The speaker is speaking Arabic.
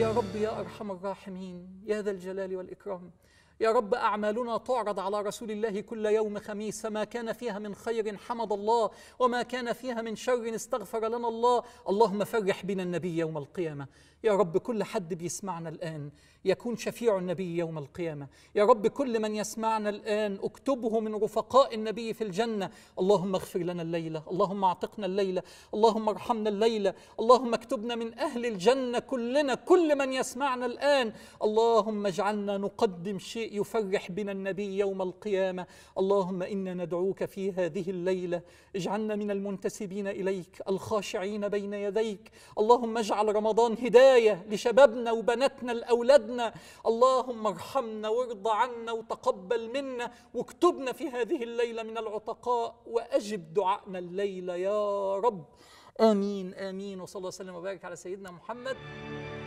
يا رب يا أرحم الراحمين يا ذا الجلال والإكرام يا رب أعمالنا تعرض على رسول الله كل يوم خميس فما كان فيها من خير حمد الله وما كان فيها من شر استغفر لنا الله اللهم فرح بنا النبي يوم القيامة يا رب كل حد بيسمعنا الآن يكون شفيع النبي يوم القيامة يا رب كل من يسمعنا الآن اكتبه من رفقاء النبي في الجنة اللهم اغفر لنا الليلة اللهم اعتقنا الليلة اللهم ارحمنا الليلة اللهم اكتبنا من أهل الجنة كلنا كل من يسمعنا الآن اللهم اجعلنا نقدم شيء يفرح بنا النبي يوم القيامة اللهم إنا ندعوك في هذه الليلة اجعلنا من المنتسبين إليك الخاشعين بين يديك اللهم اجعل رمضان هداية لشبابنا وبناتنا لأولادنا اللهم ارحمنا وارضى عنا وتقبل منا واكتبنا في هذه الليلة من العتقاء وأجب دعائنا الليلة يا رب آمين آمين وصلى الله وسلم وبارك على سيدنا محمد